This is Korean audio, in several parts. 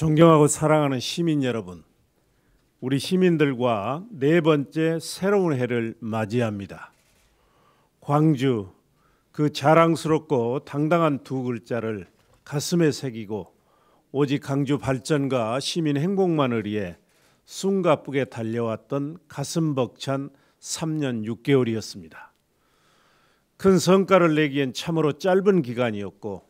존경하고 사랑하는 시민 여러분, 우리 시민들과 네 번째 새로운 해를 맞이합니다. 광주 그 자랑스럽고 당당한 두 글자를 가슴에 새기고 오직 광주 발전과 시민 행복만을 위해 숨가쁘게 달려왔던 가슴 벅찬 3년 6개월이었습니다. 큰 성과를 내기엔 참으로 짧은 기간이었고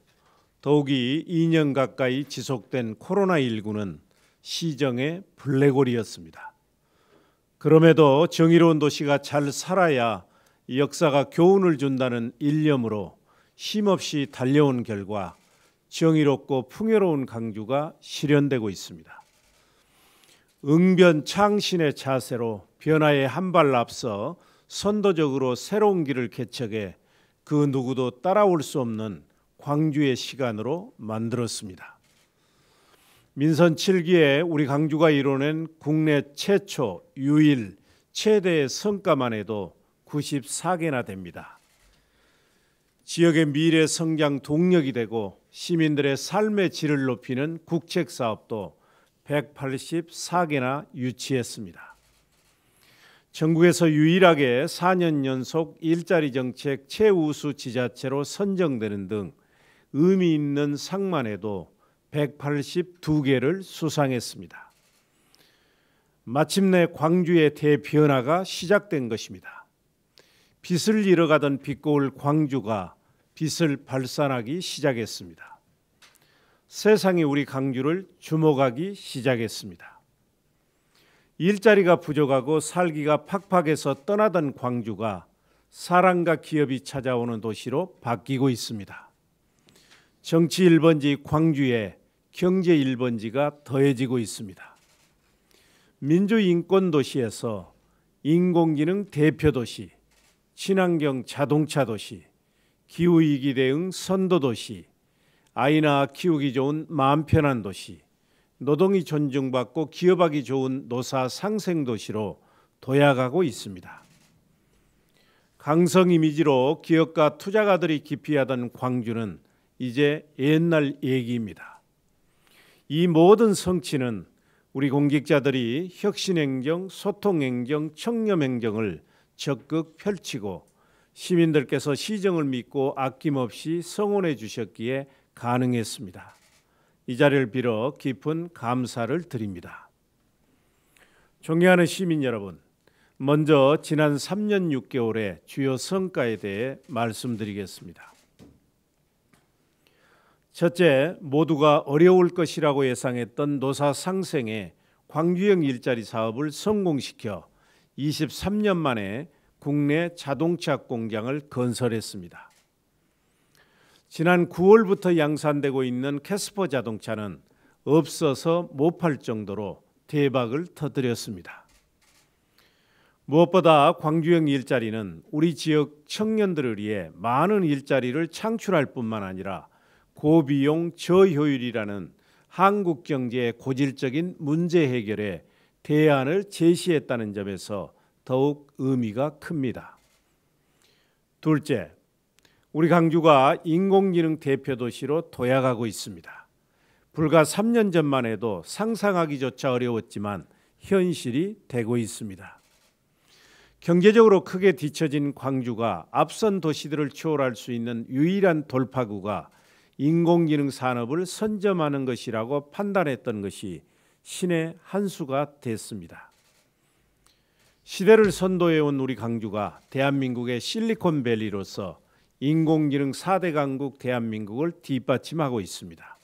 더욱이 2년 가까이 지속된 코로나19는 시정의 블랙홀이었습니다. 그럼에도 정의로운 도시가 잘 살아야 역사가 교훈을 준다는 일념으로 힘없이 달려온 결과 정의롭고 풍요로운 강주가 실현되고 있습니다. 응변 창신의 자세로 변화에 한 발 앞서 선도적으로 새로운 길을 개척해 그 누구도 따라올 수 없는 광주의 시간으로 만들었습니다. 민선 7기에 우리 광주가 이뤄낸 국내 최초, 유일, 최대의 성과만 해도 94개나 됩니다. 지역의 미래 성장 동력이 되고 시민들의 삶의 질을 높이는 국책 사업도 184개나 유치했습니다. 전국에서 유일하게 4년 연속 일자리 정책 최우수 지자체로 선정되는 등 의미 있는 상만 해도 182개를 수상했습니다. 마침내 광주의 대변화가 시작된 것입니다. 빛을 잃어가던 빛고울 광주가 빛을 발산하기 시작했습니다. 세상이 우리 광주를 주목하기 시작했습니다. 일자리가 부족하고 살기가 팍팍해서 떠나던 광주가 사랑과 기업이 찾아오는 도시로 바뀌고 있습니다. 정치 1번지 광주에 경제 1번지가 더해지고 있습니다. 민주인권도시에서 인공지능 대표도시, 친환경 자동차도시, 기후위기 대응 선도도시, 아이나 키우기 좋은 마음 편한 도시, 노동이 존중받고 기업하기 좋은 노사 상생도시로 도약하고 있습니다. 강성 이미지로 기업가 투자가들이 기피하던 광주는 이제 옛날 얘기입니다. 이 모든 성취는 우리 공직자들이 혁신행정, 소통행정, 청렴행정을 적극 펼치고 시민들께서 시정을 믿고 아낌없이 성원해 주셨기에 가능했습니다. 이 자리를 빌어 깊은 감사를 드립니다. 존경하는 시민 여러분, 먼저 지난 3년 6개월의 주요 성과에 대해 말씀드리겠습니다. 첫째, 모두가 어려울 것이라고 예상했던 노사 상생의 광주형 일자리 사업을 성공시켜 23년 만에 국내 자동차 공장을 건설했습니다. 지난 9월부터 양산되고 있는 캐스퍼 자동차는 없어서 못 팔 정도로 대박을 터뜨렸습니다. 무엇보다 광주형 일자리는 우리 지역 청년들을 위해 많은 일자리를 창출할 뿐만 아니라 고비용 저효율이라는 한국 경제의 고질적인 문제 해결에 대안을 제시했다는 점에서 더욱 의미가 큽니다. 둘째, 우리 강주가 인공지능 대표 도시로 도약하고 있습니다. 불과 3년 전만 해도 상상하기조차 어려웠지만 현실이 되고 있습니다. 경제적으로 크게 뒤처진 광주가 앞선 도시들을 추월할 수 있는 유일한 돌파구가 인공지능 산업을 선점하는 것이라고 판단했던 것이 신의 한 수가 됐습니다. 시대를 선도해온 우리 강주가 대한민국의 실리콘밸리로서 인공지능 4대 강국 대한민국을 뒷받침하고 있습니다.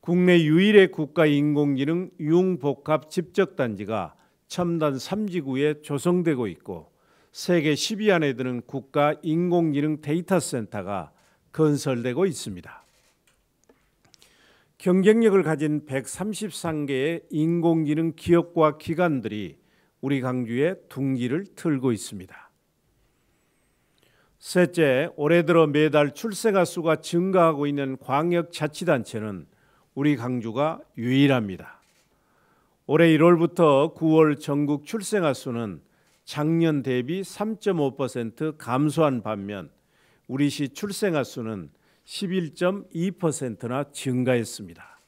국내 유일의 국가 인공지능 융복합 집적단지가 첨단 3지구에 조성되고 있고 세계 10위 안에 드는 국가 인공지능 데이터 센터가 건설되고 있습니다. 경쟁력을 가진 133개의 인공지능 기업과 기관들이 우리 강주의 둥지를 틀고 있습니다. 셋째, 올해 들어 매달 출세가 수가 증가하고 있는 광역자치단체는 우리 강주가 유일합니다. 올해 1월부터 9월 전국 출생아 수는 작년 대비 3.5% 감소한 반면 우리 시 출생아 수는 11.2%나 증가했습니다.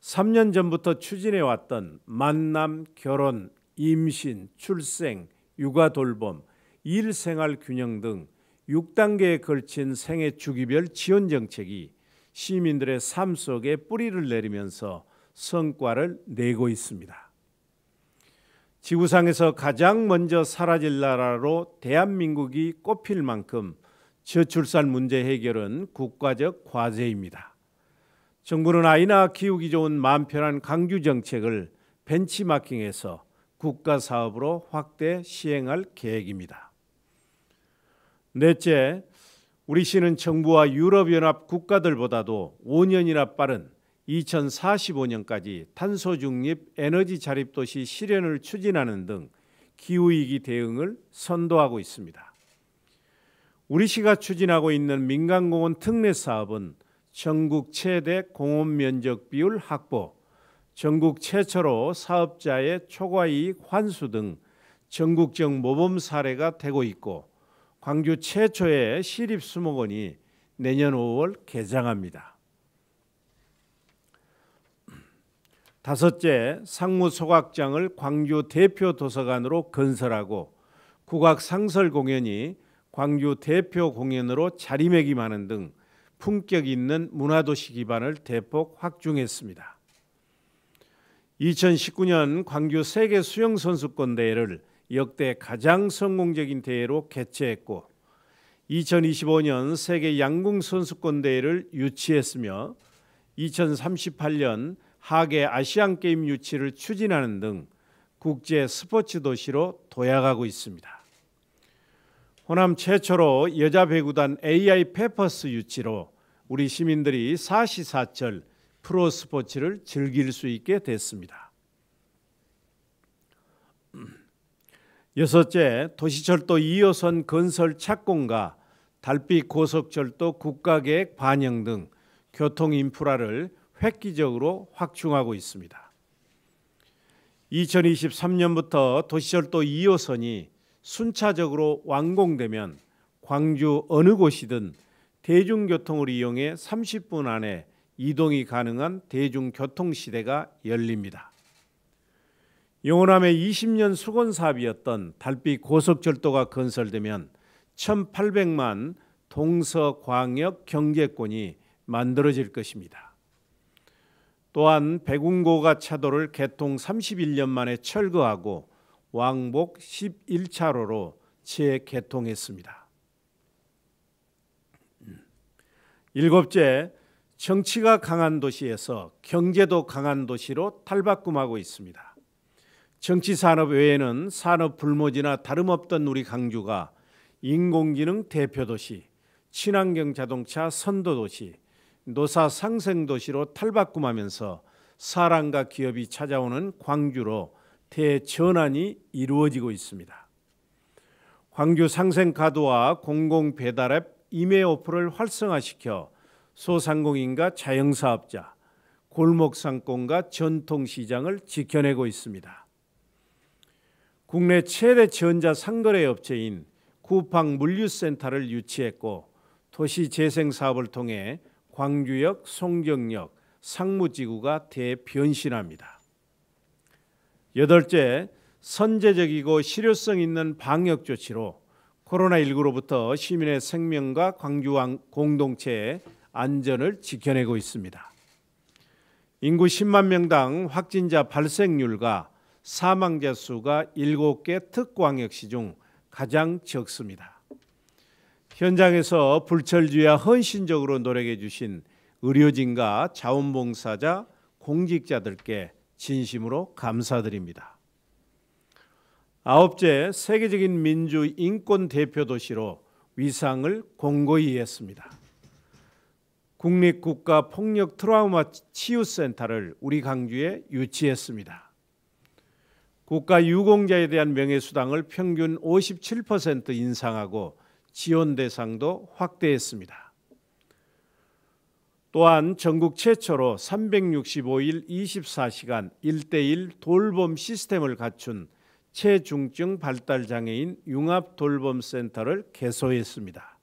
3년 전부터 추진해 왔던 만남, 결혼, 임신, 출생, 육아 돌봄, 일 생활 균형 등 6단계에 걸친 생애 주기별 지원 정책이 시민들의 삶 속에 뿌리를 내리면서 성과를 내고 있습니다. 지구상에서 가장 먼저 사라질 나라로 대한민국이 꼽힐 만큼 저출산 문제 해결은 국가적 과제입니다. 정부는 아이나 키우기 좋은 마음 편한 강규 정책을 벤치마킹해서 국가 사업으로 확대 시행할 계획입니다. 넷째, 우리 시는 정부와 유럽연합 국가들보다도 5년이나 빠른 2045년까지 탄소 중립 에너지 자립 도시 실현을 추진하는 등 기후위기 대응을 선도하고 있습니다. 우리 시가 추진하고 있는 민간공원 특례 사업은 전국 최대 공원 면적 비율 확보, 전국 최초로 사업자의 초과이익 환수 등 전국적 모범 사례가 되고 있고 광주 최초의 시립수목원이 내년 5월 개장합니다. 다섯째, 상무소각장을 광주 대표 도서관으로 건설하고 국악 상설 공연이 광주 대표 공연으로 자리매김하는 등 품격 있는 문화도시 기반을 대폭 확충했습니다. 2019년 광주 세계 수영 선수권 대회를 역대 가장 성공적인 대회로 개최했고 2025년 세계 양궁 선수권 대회를 유치했으며 2038년 하계 아시안 게임 유치를 추진하는 등 국제 스포츠 도시로 도약하고 있습니다. 호남 최초로 여자 배구단 AI 페퍼스 유치로 우리 시민들이 사시사철 프로 스포츠를 즐길 수 있게 됐습니다. 여섯째, 도시철도 2호선 건설 착공과 달빛 고속철도 국가계획 반영 등 교통 인프라를 획기적으로 확충하고 있습니다. 2023년부터 도시철도 2호선이 순차적으로 완공되면 광주 어느 곳이든 대중교통을 이용해 30분 안에 이동이 가능한 대중교통 시대가 열립니다. 영호남의 20년 수건 사업이었던 달빛 고속철도가 건설되면 1,800만 동서광역 경제권이 만들어질 것입니다. 또한 백운고가 차도를 개통 31년 만에 철거하고 왕복 11차로로 재개통했습니다. 음. 일곱째, 정치가 강한 도시에서 경제도 강한 도시로 탈바꿈하고 있습니다. 정치 산업 외에는 산업 불모지나 다름없던 우리 강주가 인공지능 대표 도시, 친환경 자동차 선도 도시, 노사 상생 도시로 탈바꿈하면서 사람과 기업이 찾아오는 광주로 대전환이 이루어지고 있습니다. 광주 상생가도와 공공배달앱 임해오프를 활성화시켜 소상공인과 자영사업자, 골목상권과 전통시장을 지켜내고 있습니다. 국내 최대 전자 상거래 업체인 쿠팡 물류센터를 유치했고 도시재생사업을 통해 광주역, 송정역, 상무지구가 대변신합니다. 여덟째, 선제적이고 실효성 있는 방역 조치로 코로나19로부터 시민의 생명과 광주왕 공동체의 안전을 지켜내고 있습니다. 인구 10만 명당 확진자 발생률과 사망자 수가 7개 특광역시 중 가장 적습니다. 현장에서 불철주야 헌신적으로 노력해 주신 의료진과 자원봉사자, 공직자들께 진심으로 감사드립니다. 아홉째, 세계적인 민주 인권 대표 도시로 위상을 공고히 했습니다. 국립국가 폭력 트라우마 치유 센터를 우리 강주에 유치했습니다. 국가 유공자에 대한 명예수당을 평균 57% 인상하고 지원 대상도 확대했습니다. 또한 전국 최초로 365일 24시간 일대일 돌봄 시스템을 갖춘 체중증 발달 장애인 융합 돌봄 센터를 개소했습니다.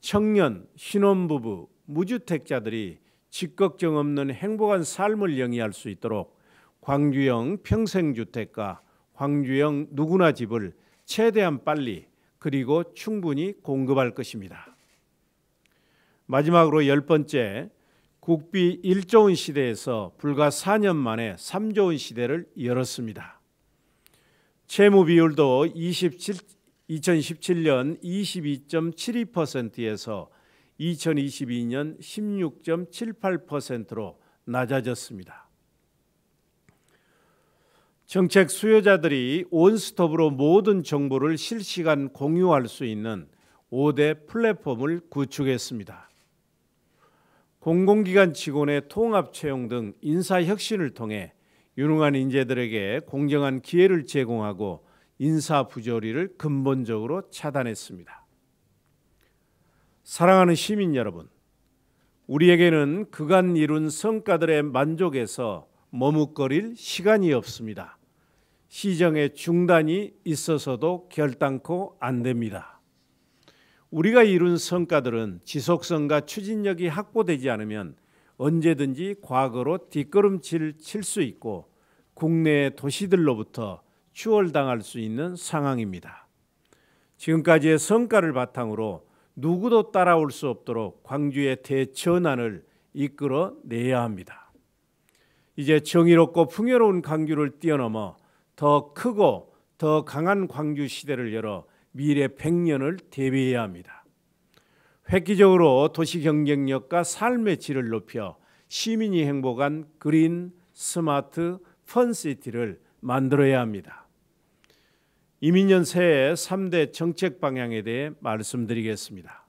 청년, 신혼부부, 무주택자들이 직걱정 없는 행복한 삶을 영위할 수 있도록 광주형 평생주택과 광주형 누구나 집을 최대한 빨리 그리고 충분히 공급할 것입니다. 마지막으로 열 번째 국비 1조 원 시대에서 불과 4년 만에 3조 원 시대를 열었습니다. 채무 비율도 27, 2017년 22.72%에서 2022년 16.78%로 낮아졌습니다. 정책 수요자들이 온스톱으로 모든 정보를 실시간 공유할 수 있는 5대 플랫폼을 구축했습니다. 공공기관 직원의 통합 채용 등 인사 혁신을 통해 유능한 인재들에게 공정한 기회를 제공하고 인사 부조리를 근본적으로 차단했습니다. 사랑하는 시민 여러분, 우리에게는 그간 이룬 성과들의 만족에서 머뭇거릴 시간이 없습니다. 시정의 중단이 있어서도 결단코 안 됩니다. 우리가 이룬 성과들은 지속성과 추진력이 확보되지 않으면 언제든지 과거로 뒷걸음질 칠 수 있고 국내 도시들로부터 추월당할 수 있는 상황입니다. 지금까지의 성과를 바탕으로 누구도 따라올 수 없도록 광주의 대전환을 이끌어 내야 합니다. 이제 정의롭고 풍요로운 광주를 뛰어넘어 더 크고 더 강한 광주 시대를 열어 미래 100년을 대비해야 합니다. 획기적으로 도시 경쟁력과 삶의 질을 높여 시민이 행복한 그린 스마트 펀시티를 만들어야 합니다. 이민년 새해 3대 정책 방향에 대해 말씀드리겠습니다.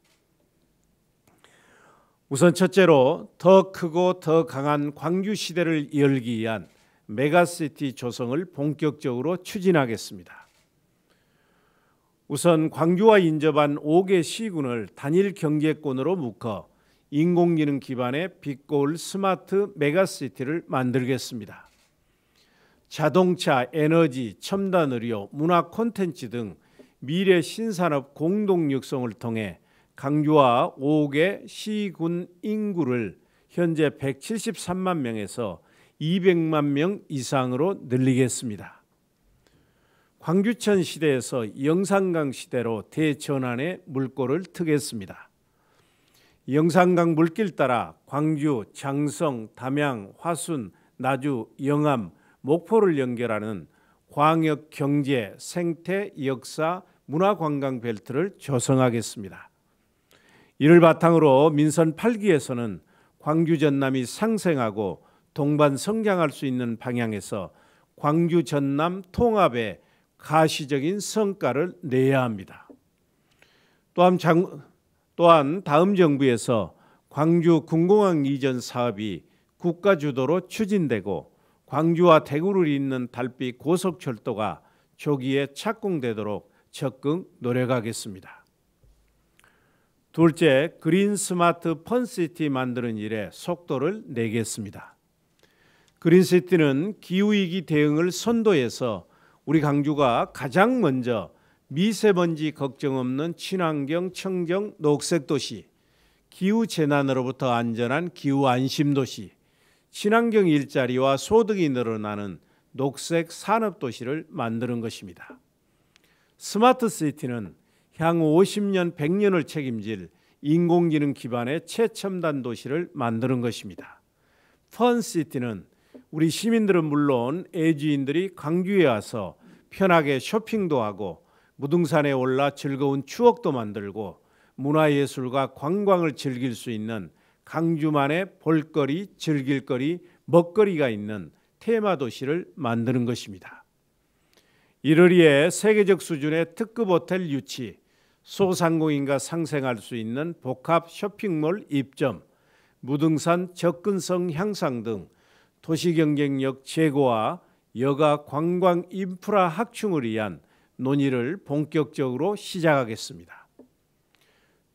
우선 첫째로 더 크고 더 강한 광주 시대를 열기 위한 메가시티 조성을 본격적으로 추진하겠습니다. 우선 광주와 인접한 5개 시군을 단일 경제권으로 묶어 인공지능 기반의 빛고울 스마트 메가시티를 만들겠습니다. 자동차, 에너지, 첨단 의료, 문화 콘텐츠 등 미래 신산업 공동 육성을 통해 강주와 5개 시군 인구를 현재 173만 명에서 200만 명 이상으로 늘리겠습니다. 광규천 시대에서 영산강 시대로 대전환의 물꼬를 트겠습니다. 영산강 물길 따라 광주, 장성, 담양, 화순, 나주, 영암, 목포를 연결하는 광역 경제, 생태, 역사, 문화 관광 벨트를 조성하겠습니다. 이를 바탕으로 민선 8기에서는 광주 전남이 상생하고 동반 성장할 수 있는 방향에서 광주 전남 통합의 가시적인 성과를 내야 합니다. 또한, 장, 또한 다음 정부에서 광주 군공항 이전 사업이 국가 주도로 추진되고 광주와 대구를 잇는 달빛 고속철도가 조기에 착공되도록 적극 노력하겠습니다. 둘째, 그린 스마트 펀시티 만드는 일에 속도를 내겠습니다. 그린시티는 기후위기 대응을 선도해서 우리 강주가 가장 먼저 미세먼지 걱정 없는 친환경 청정 녹색 도시, 기후 재난으로부터 안전한 기후 안심 도시, 친환경 일자리와 소득이 늘어나는 녹색 산업 도시를 만드는 것입니다. 스마트 시티는 향후 50년 100년을 책임질 인공지능 기반의 최첨단 도시를 만드는 것입니다. 펀시티는 우리 시민들은 물론 애주인들이 광주에 와서 편하게 쇼핑도 하고 무등산에 올라 즐거운 추억도 만들고 문화예술과 관광을 즐길 수 있는 강주만의 볼거리, 즐길거리, 먹거리가 있는 테마 도시를 만드는 것입니다. 이를 위해 세계적 수준의 특급 호텔 유치, 소상공인과 상생할 수 있는 복합 쇼핑몰 입점, 무등산 접근성 향상 등 도시 경쟁력 제고와 여가 관광 인프라 확충을 위한 논의를 본격적으로 시작하겠습니다.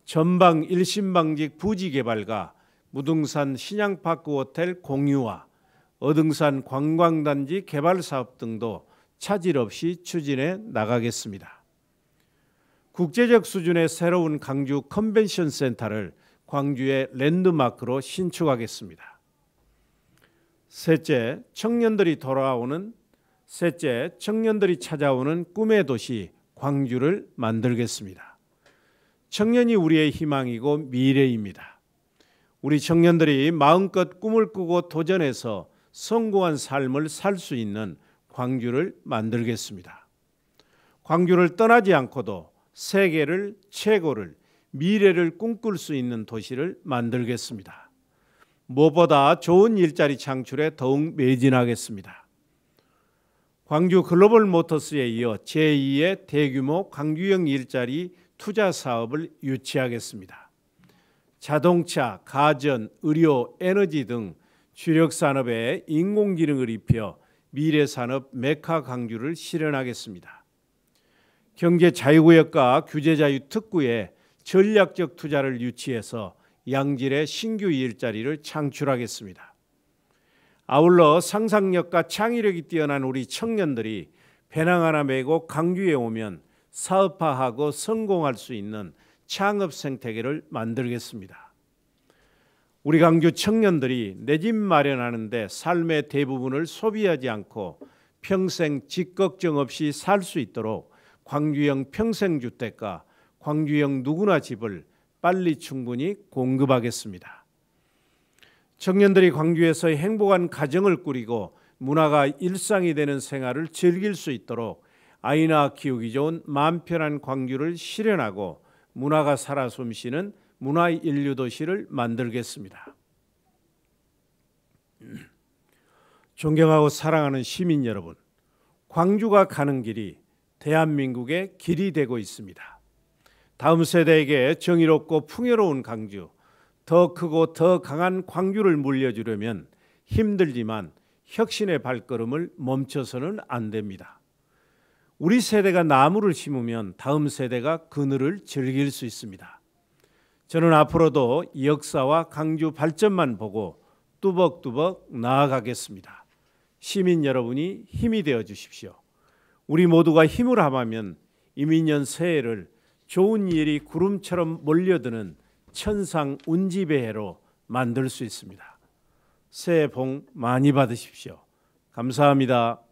전방 일심방직 부지 개발과 무등산 신양파크 호텔 공유화, 어등산 관광단지 개발 사업 등도 차질 없이 추진해 나가겠습니다. 국제적 수준의 새로운 광주 컨벤션 센터를 광주의 랜드마크로 신축하겠습니다. 셋째, 청년들이 돌아오는 셋째, 청년들이 찾아오는 꿈의 도시 광주를 만들겠습니다. 청년이 우리의 희망이고 미래입니다. 우리 청년들이 마음껏 꿈을 꾸고 도전해서 성공한 삶을 살 수 있는 광주를 만들겠습니다. 광주를 떠나지 않고도 세계를 최고를 미래를 꿈꿀 수 있는 도시를 만들겠습니다. 무엇보다 좋은 일자리 창출에 더욱 매진하겠습니다. 광주 글로벌 모터스에 이어 제2의 대규모 광주형 일자리 투자 사업을 유치하겠습니다. 자동차, 가전, 의료, 에너지 등 주력 산업에 인공지능을 입혀 미래 산업 메카 강주를 실현하겠습니다. 경제 자유구역과 규제 자유 특구에 전략적 투자를 유치해서 양질의 신규 일자리를 창출하겠습니다. 아울러 상상력과 창의력이 뛰어난 우리 청년들이 배낭 하나 메고 강주에 오면 사업화하고 성공할 수 있는 창업 생태계를 만들겠습니다. 우리 강주 청년들이 내 집 마련하는데 삶의 대부분을 소비하지 않고 평생 집 걱정 없이 살 수 있도록 광주형 평생주택과 광주형 누구나 집을 빨리 충분히 공급하겠습니다. 청년들이 광주에서 행복한 가정을 꾸리고 문화가 일상이 되는 생활을 즐길 수 있도록 아이나 키우기 좋은 마음 편한 광주를 실현하고 문화가 살아 숨쉬는 문화 인류 도시를 만들겠습니다. 존경하고 사랑하는 시민 여러분, 광주가 가는 길이 대한민국의 길이 되고 있습니다. 다음 세대에게 정의롭고 풍요로운 광주, 더 크고 더 강한 광주를 물려주려면 힘들지만 혁신의 발걸음을 멈춰서는 안 됩니다. 우리 세대가 나무를 심으면 다음 세대가 그늘을 즐길 수 있습니다. 저는 앞으로도 역사와 강주 발전만 보고 뚜벅뚜벅 나아가겠습니다. 시민 여러분이 힘이 되어 주십시오. 우리 모두가 힘을 합하면 이민년 새해를 좋은 일이 구름처럼 몰려드는 천상 운지배해로 만들 수 있습니다. 새해 복 많이 받으십시오. 감사합니다.